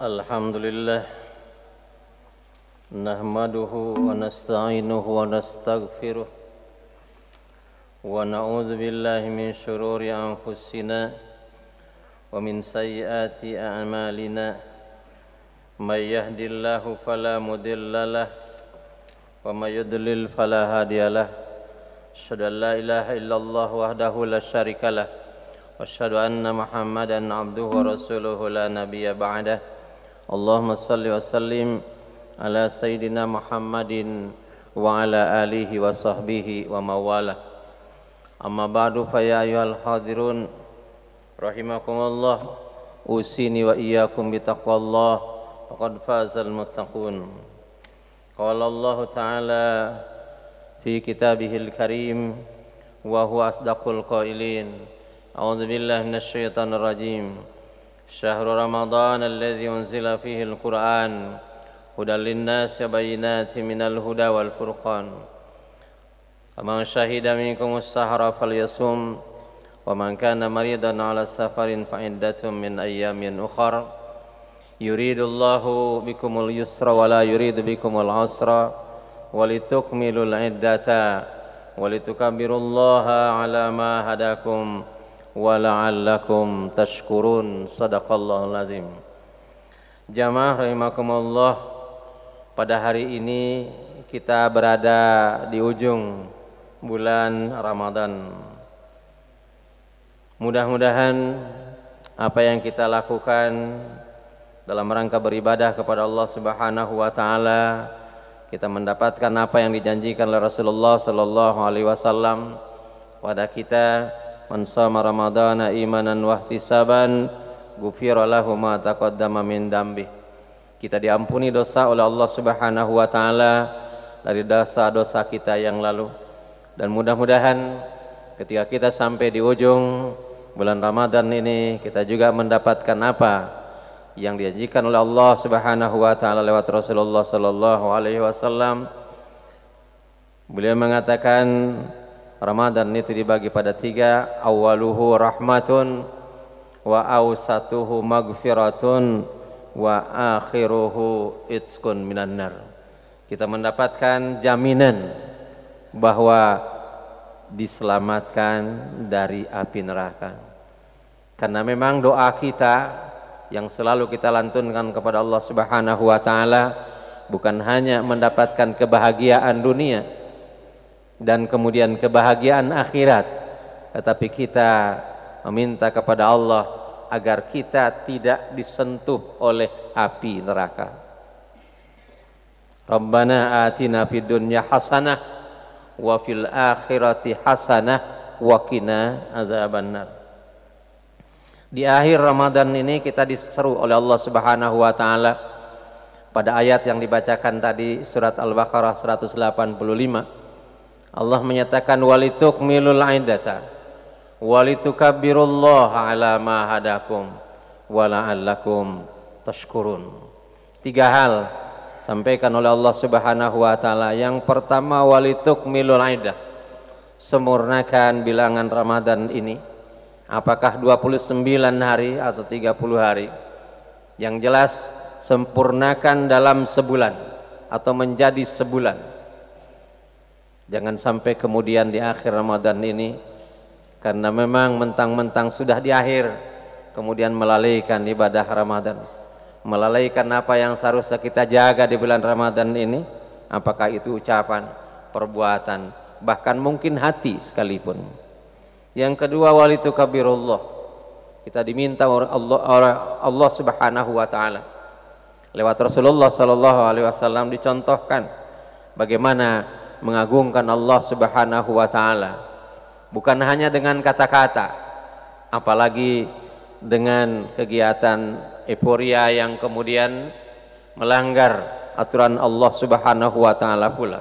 الحمد لله نحمده ونستعينه ونستغفره ونعوذ بالله من شرور أنفسنا ومن سيئات أعمالنا من يهد الله فلا مضل له ومن يضلل فلا هادي له أشهد أن لا إله إلا الله وحده لا شريك له وأشهد أن محمدا عبده ورسوله لا نبي بعده Allahumma salli wa sallim ala sayyidina Muhammadin wa ala alihi wa sahbihi wa mawala amma ba'du fa ya ayyuhal hadirun rahimakumullah usini wa iyyakum bi Allah faqad fazal muttaqun qala Allah ta'ala fi kitabihil karim wa huwa asdaqul qailin a'udzu billahi minasy syaithanir rajim شهر رمضان الذي أنزل فيه القرآن هدى للناس بينات من الهدى والفرقان ومن شهد منكم السهر فليصوم ومن كان مريضا على سفر فعدة من أيام أخر يريد الله بكم اليسر ولا يريد بكم العسر ولتكملوا العدة ولتكبروا الله على ما هداكم ولعلكم تشكرون صدق الله العظيم Jamaah rahimakumullah pada hari ini kita berada di ujung bulan Ramadan Mudah-mudahan apa yang kita lakukan dalam rangka beribadah kepada Allah Subhanahu wa taala kita mendapatkan apa yang dijanjikan oleh Rasulullah sallallahu alaihi wasallam pada kita man sama ramadana imanan wahtisaban gufira lahu ma taqaddama min dambi kita diampuni dosa oleh Allah Subhanahu wa taala dari dosa-dosa kita yang lalu dan mudah-mudahan ketika kita sampai di ujung bulan Ramadan ini kita juga mendapatkan apa yang dijanjikan oleh Allah Subhanahu wa taala lewat Rasulullah sallallahu alaihi wasallam beliau mengatakan Ramadan itu dibagi pada tiga awaluhu rahmatun wa awsatuhu magfiratun wa akhiruhu itkun minan nar kita mendapatkan jaminan bahwa diselamatkan dari api neraka karena memang doa kita yang selalu kita lantunkan kepada Allah Subhanahu wa taala bukan hanya mendapatkan kebahagiaan dunia dan kemudian kebahagiaan akhirat tetapi kita meminta kepada Allah agar kita tidak disentuh oleh api neraka Rabbana atina fid dunya hasanah wa fil akhirati hasanah wa qina azabannar di akhir Ramadan ini kita diseru oleh Allah Subhanahu wa taala pada ayat yang dibacakan tadi surat Al-Baqarah 185 Allah menyatakan walituk milul aidata walitukabbirullah ala ma hadakum allakum tashkurun. Tiga hal sampaikan oleh Allah Subhanahu wa taala. Yang pertama walituk milul aidah. Sempurnakan bilangan Ramadan ini. Apakah 29 hari atau 30 hari? Yang jelas sempurnakan dalam sebulan atau menjadi sebulan Jangan sampai kemudian di akhir Ramadan ini karena memang mentang-mentang sudah di akhir kemudian melalaikan ibadah Ramadan. Melalaikan apa yang seharusnya kita jaga di bulan Ramadan ini, apakah itu ucapan, perbuatan, bahkan mungkin hati sekalipun. Yang kedua walitu kabirullah. Kita diminta oleh Allah, Allah Subhanahu wa taala lewat Rasulullah sallallahu alaihi wasallam dicontohkan bagaimana mengagungkan Allah Subhanahu wa taala. Bukan hanya dengan kata-kata, apalagi dengan kegiatan euforia yang kemudian melanggar aturan Allah Subhanahu wa taala pula.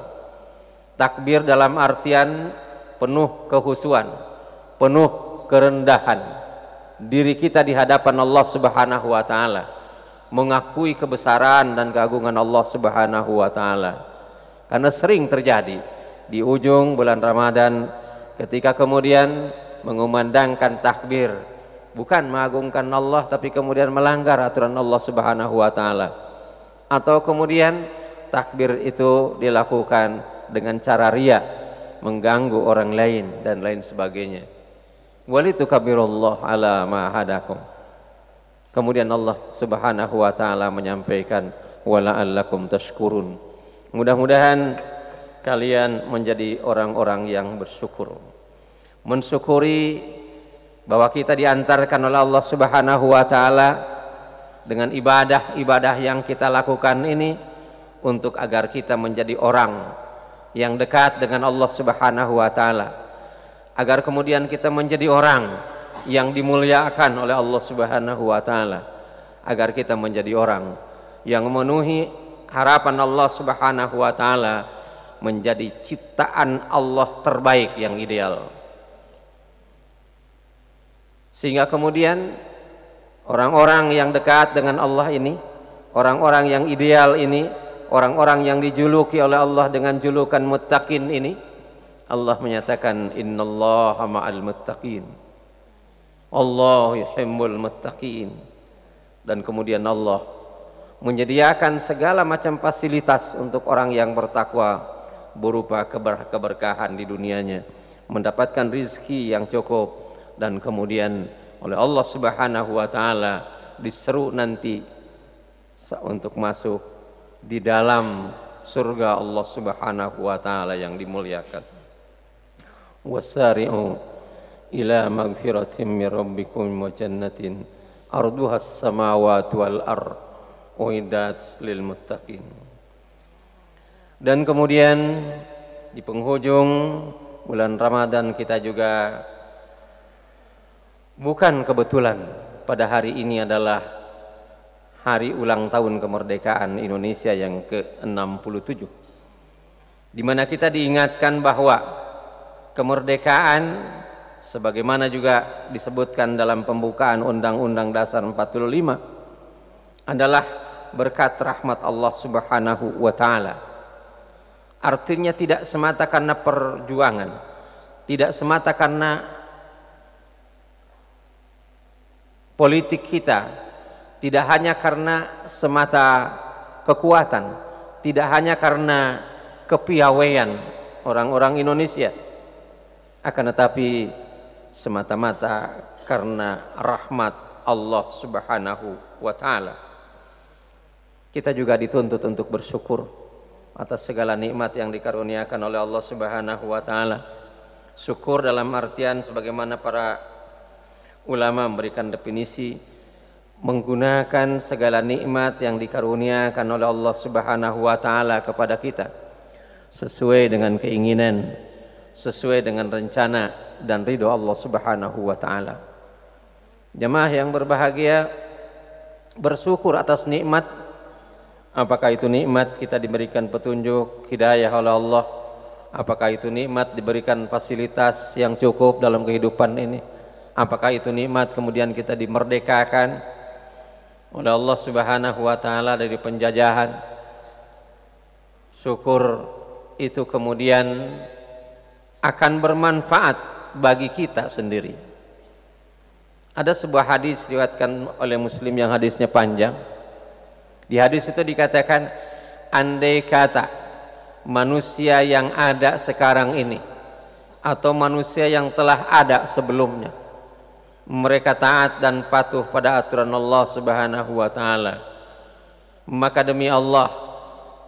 Takbir dalam artian penuh kehusuan, penuh kerendahan diri kita di hadapan Allah Subhanahu wa taala, mengakui kebesaran dan keagungan Allah Subhanahu wa taala karena sering terjadi di ujung bulan Ramadan ketika kemudian mengumandangkan takbir bukan mengagungkan Allah tapi kemudian melanggar aturan Allah Subhanahu wa taala atau kemudian takbir itu dilakukan dengan cara riak, mengganggu orang lain dan lain sebagainya kabirullah ala ma hadakum kemudian Allah Subhanahu wa taala menyampaikan wala allakum tashkurun Mudah-mudahan kalian menjadi orang-orang yang bersyukur. Mensyukuri bahwa kita diantarkan oleh Allah Subhanahu wa taala dengan ibadah-ibadah yang kita lakukan ini untuk agar kita menjadi orang yang dekat dengan Allah Subhanahu wa taala. Agar kemudian kita menjadi orang yang dimuliakan oleh Allah Subhanahu wa taala. Agar kita menjadi orang yang memenuhi harapan Allah Subhanahu wa taala menjadi ciptaan Allah terbaik yang ideal. Sehingga kemudian orang-orang yang dekat dengan Allah ini, orang-orang yang ideal ini, orang-orang yang dijuluki oleh Allah dengan julukan muttaqin ini, Allah menyatakan innallaha ma'al muttaqin. Allah yuhibbul muttaqin. Dan kemudian Allah menyediakan segala macam fasilitas untuk orang yang bertakwa berupa keber keberkahan di dunianya mendapatkan rizki yang cukup dan kemudian oleh Allah Subhanahu wa taala diseru nanti untuk masuk di dalam surga Allah Subhanahu wa taala yang dimuliakan wasari'u ila magfiratin min rabbikum wa jannatin arduha samawati wal ardu uidat lil muttaqin. Dan kemudian di penghujung bulan Ramadan kita juga bukan kebetulan pada hari ini adalah hari ulang tahun kemerdekaan Indonesia yang ke-67 di mana kita diingatkan bahwa kemerdekaan sebagaimana juga disebutkan dalam pembukaan Undang-Undang Dasar 45 adalah berkat rahmat Allah Subhanahu wa taala. Artinya tidak semata karena perjuangan, tidak semata karena politik kita, tidak hanya karena semata kekuatan, tidak hanya karena kepiawaian orang-orang Indonesia, akan tetapi semata-mata karena rahmat Allah Subhanahu wa taala. Kita juga dituntut untuk bersyukur atas segala nikmat yang dikaruniakan oleh Allah Subhanahu wa taala. Syukur dalam artian sebagaimana para ulama memberikan definisi menggunakan segala nikmat yang dikaruniakan oleh Allah Subhanahu wa taala kepada kita sesuai dengan keinginan, sesuai dengan rencana dan ridho Allah Subhanahu wa taala. Jemaah yang berbahagia bersyukur atas nikmat Apakah itu nikmat kita diberikan petunjuk hidayah oleh Allah? Apakah itu nikmat diberikan fasilitas yang cukup dalam kehidupan ini? Apakah itu nikmat kemudian kita dimerdekakan oleh Allah Subhanahu wa taala dari penjajahan? Syukur itu kemudian akan bermanfaat bagi kita sendiri. Ada sebuah hadis diriwayatkan oleh Muslim yang hadisnya panjang di hadis itu dikatakan andai kata manusia yang ada sekarang ini atau manusia yang telah ada sebelumnya mereka taat dan patuh pada aturan Allah Subhanahu wa taala maka demi Allah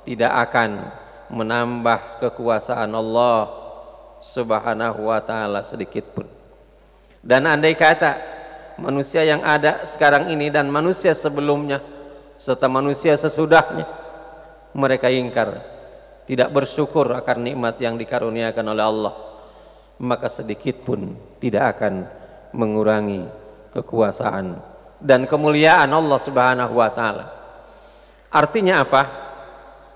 tidak akan menambah kekuasaan Allah Subhanahu wa taala sedikit pun dan andai kata manusia yang ada sekarang ini dan manusia sebelumnya serta manusia sesudahnya mereka ingkar tidak bersyukur akan nikmat yang dikaruniakan oleh Allah maka sedikit pun tidak akan mengurangi kekuasaan dan kemuliaan Allah Subhanahu wa taala artinya apa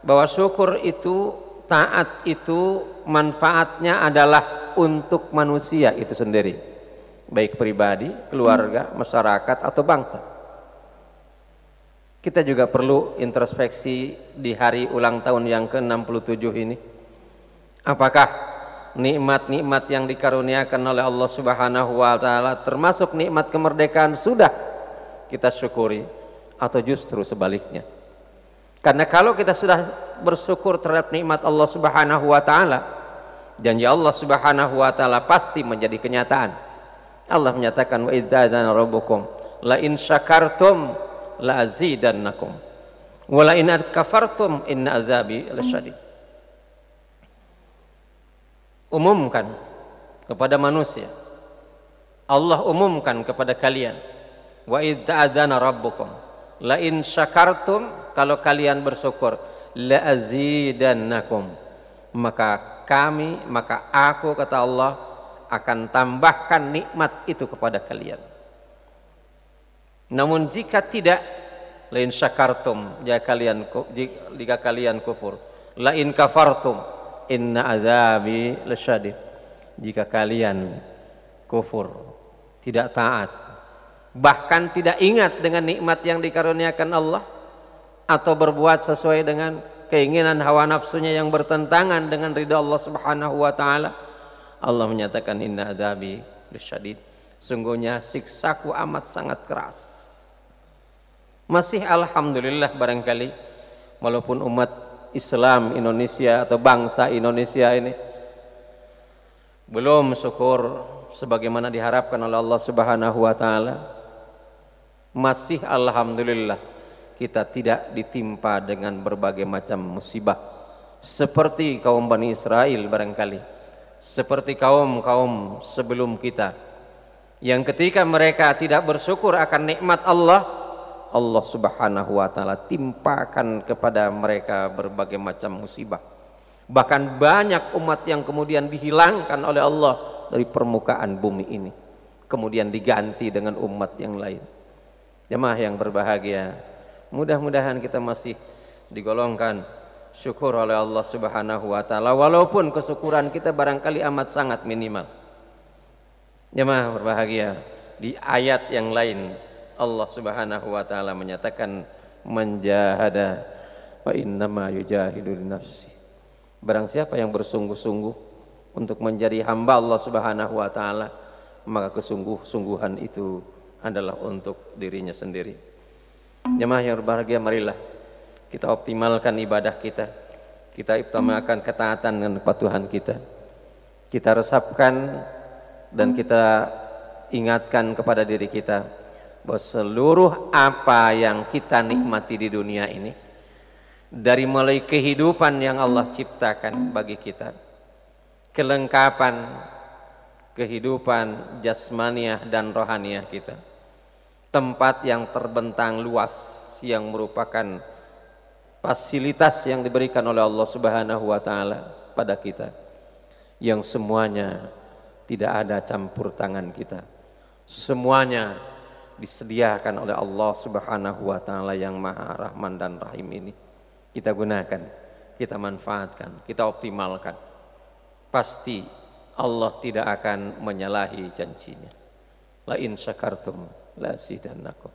bahwa syukur itu taat itu manfaatnya adalah untuk manusia itu sendiri baik pribadi, keluarga, masyarakat atau bangsa kita juga perlu introspeksi di hari ulang tahun yang ke-67 ini. Apakah nikmat-nikmat yang dikaruniakan oleh Allah Subhanahu wa taala termasuk nikmat kemerdekaan sudah kita syukuri atau justru sebaliknya? Karena kalau kita sudah bersyukur terhadap nikmat Allah Subhanahu wa taala, janji Allah Subhanahu wa taala pasti menjadi kenyataan. Allah menyatakan wa idza rabbukum la in syakartum la azidannakum wa la in kafartum inna azabi lasyadid umumkan kepada manusia Allah umumkan kepada kalian wa id ta'adzana rabbukum la in syakartum kalau kalian bersyukur la azidannakum maka kami maka aku kata Allah akan tambahkan nikmat itu kepada kalian namun jika tidak lain syakartum jika kalian jika kalian kufur lain kafartum inna azabi lasyadid jika kalian kufur tidak taat bahkan tidak ingat dengan nikmat yang dikaruniakan Allah atau berbuat sesuai dengan keinginan hawa nafsunya yang bertentangan dengan ridha Allah Subhanahu wa taala Allah menyatakan inna azabi lasyadid sungguhnya siksaku amat sangat keras masih alhamdulillah barangkali walaupun umat Islam Indonesia atau bangsa Indonesia ini belum syukur sebagaimana diharapkan oleh Allah Subhanahu wa taala. Masih alhamdulillah kita tidak ditimpa dengan berbagai macam musibah seperti kaum Bani Israel barangkali seperti kaum-kaum sebelum kita yang ketika mereka tidak bersyukur akan nikmat Allah Allah Subhanahu wa taala timpakan kepada mereka berbagai macam musibah. Bahkan banyak umat yang kemudian dihilangkan oleh Allah dari permukaan bumi ini. Kemudian diganti dengan umat yang lain. Jemaah yang berbahagia, mudah-mudahan kita masih digolongkan syukur oleh Allah Subhanahu wa taala walaupun kesyukuran kita barangkali amat sangat minimal. Jemaah berbahagia, di ayat yang lain Allah Subhanahu wa taala menyatakan menjahada wa ma yujahidu nafsi. Barang siapa yang bersungguh-sungguh untuk menjadi hamba Allah Subhanahu wa taala, maka kesungguh-sungguhan itu adalah untuk dirinya sendiri. Jemaah yang berbahagia, marilah kita optimalkan ibadah kita. Kita utamakan ketaatan dan kepatuhan kita. Kita resapkan dan kita ingatkan kepada diri kita bahwa seluruh apa yang kita nikmati di dunia ini dari mulai kehidupan yang Allah ciptakan bagi kita kelengkapan kehidupan jasmaniah dan rohaniah kita tempat yang terbentang luas yang merupakan fasilitas yang diberikan oleh Allah Subhanahu wa taala pada kita yang semuanya tidak ada campur tangan kita semuanya disediakan oleh Allah Subhanahu wa taala yang Maha Rahman dan Rahim ini. Kita gunakan, kita manfaatkan, kita optimalkan. Pasti Allah tidak akan menyalahi janjinya. La in syakartum la zidannakum.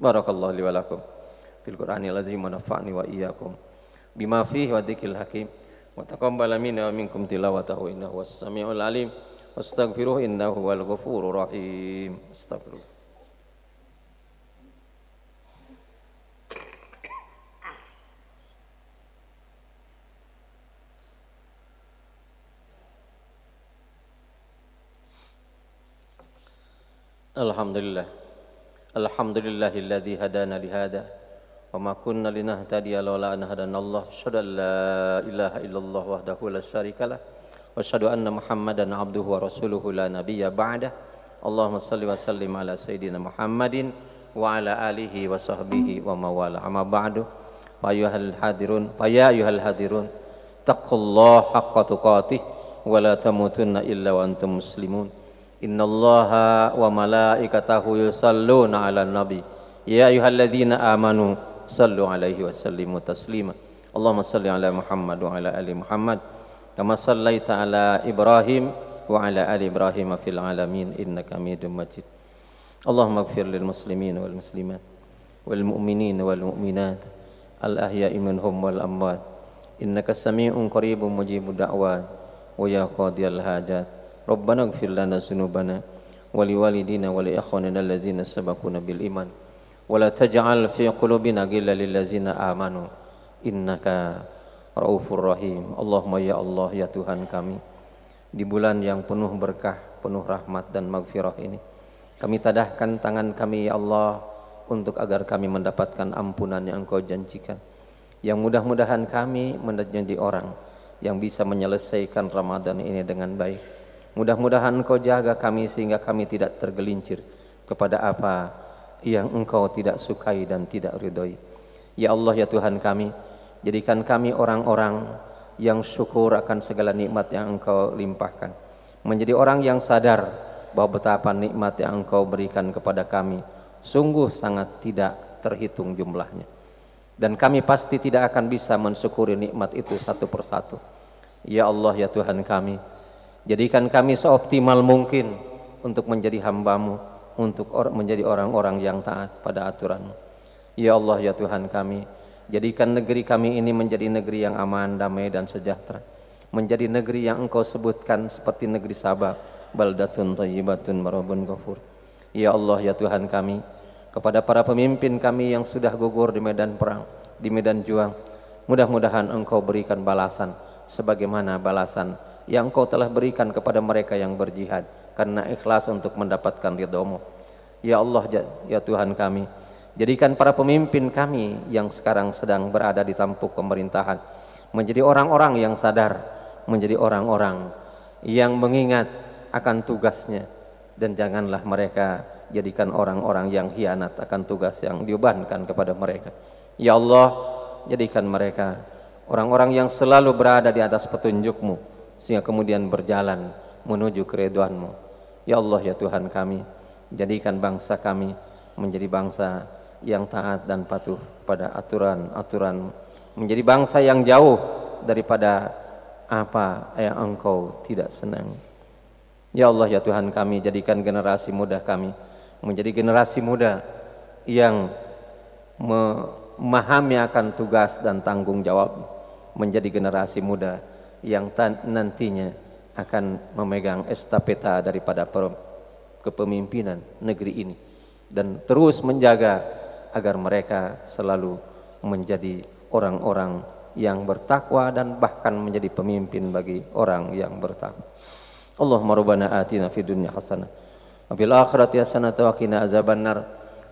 Barakallahu li wa lakum fil Qur'anil azim wa nafa'ni wa iyyakum bima fihi wa dzikril hakim wa taqabbal minna wa minkum tilawatahu innahu was-sami'ul alim. Astaghfiruh innahu wal ghafurur rahim. Astaghfiruh. Alhamdulillah. Alhamdulillahilladzi hadana li hadza wa ma kunna linahtadiya lawla an hadanallah. wahdahu la syarikalah. Wa syada Muhammadan abduhu wa rasuluhu la nabiyya ba'da. Allahumma salli wa sallim ala Muhammadin wa ala alihi wa sahbihi wa mawala amma ba'du. Fa ayyuhal hadirun fa ya hadirun taqullaha haqqa tuqatih wa illa antum muslimun. Innallaha wa malaikatahu yusalluna 'alan nabi. Ya ayyuhalladzina amanu sallu 'alaihi wa sallimu taslima. Allahumma salli 'ala Muhammad wa 'ala ali Muhammad kama sallaita 'ala Ibrahim wa 'ala ali Ibrahim fil 'alamin innaka Hamidum Majid. Allahumma ighfir lil muslimin wal muslimat wal mu'minin wal mu'minat al ahya'i minhum wal amwat innaka samii'un qariibun mujibud da'wat wa ya qadiyal hajat Rabbana gfir lana zunubana ولوالدينا lazina sabakuna سبقونا بالإيمان ولا تجعل في قلوبنا غلا للذين آمنوا innaka raufur rahim. Allahumma ya Allah ya Tuhan kami di bulan yang penuh berkah penuh rahmat dan maghfirah ini kami tadahkan tangan kami ya Allah untuk agar kami mendapatkan ampunan yang engkau janjikan yang mudah-mudahan kami menjadi orang yang bisa menyelesaikan Ramadan ini dengan baik Mudah-mudahan engkau jaga kami sehingga kami tidak tergelincir kepada apa yang engkau tidak sukai dan tidak ridhoi. Ya Allah ya Tuhan kami, jadikan kami orang-orang yang syukur akan segala nikmat yang engkau limpahkan. Menjadi orang yang sadar bahwa betapa nikmat yang engkau berikan kepada kami sungguh sangat tidak terhitung jumlahnya. Dan kami pasti tidak akan bisa mensyukuri nikmat itu satu persatu. Ya Allah ya Tuhan kami, Jadikan kami seoptimal mungkin untuk menjadi hambamu, untuk or menjadi orang-orang yang taat pada aturanmu. Ya Allah, ya Tuhan kami, jadikan negeri kami ini menjadi negeri yang aman, damai, dan sejahtera. Menjadi negeri yang engkau sebutkan seperti negeri Sabah, baldatun tayyibatun marabun ghafur. Ya Allah, ya Tuhan kami, kepada para pemimpin kami yang sudah gugur di medan perang, di medan juang, mudah-mudahan engkau berikan balasan sebagaimana balasan yang kau telah berikan kepada mereka yang berjihad karena ikhlas untuk mendapatkan ridhomu ya Allah ya Tuhan kami jadikan para pemimpin kami yang sekarang sedang berada di tampuk pemerintahan menjadi orang-orang yang sadar menjadi orang-orang yang mengingat akan tugasnya dan janganlah mereka jadikan orang-orang yang hianat akan tugas yang diubankan kepada mereka ya Allah jadikan mereka orang-orang yang selalu berada di atas petunjukmu sehingga kemudian berjalan menuju keriduanmu Ya Allah ya Tuhan kami, jadikan bangsa kami menjadi bangsa yang taat dan patuh pada aturan-aturan menjadi bangsa yang jauh daripada apa yang engkau tidak senang. Ya Allah ya Tuhan kami jadikan generasi muda kami menjadi generasi muda yang memahami akan tugas dan tanggung jawab menjadi generasi muda yang nantinya akan memegang estafeta daripada kepemimpinan negeri ini dan terus menjaga agar mereka selalu menjadi orang-orang yang bertakwa dan bahkan menjadi pemimpin bagi orang yang bertakwa. Allahumma rabbana atina fid dunya hasanah wa fil akhirati hasanah wa qina azabannar.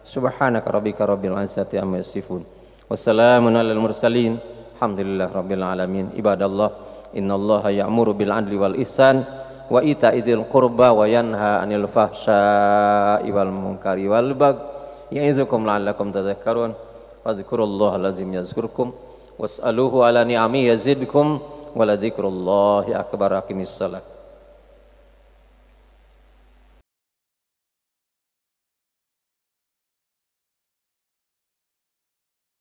Subhanaka rabbika rabbil izzati amma yasifun. Wassalamun alal mursalin. Alhamdulillah rabbil alamin. Ibadallah innallaha ya'muru bil adli wal ihsan wa ita dzil qurba wa yanha 'anil fahsya'i wal munkari wal bagh ya'izukum la'allakum tadhakkarun fadhkurullaha lazim yazkurkum was'aluhu ala ni'ami yazidkum wa la dzikrullahi akbar aqimissalah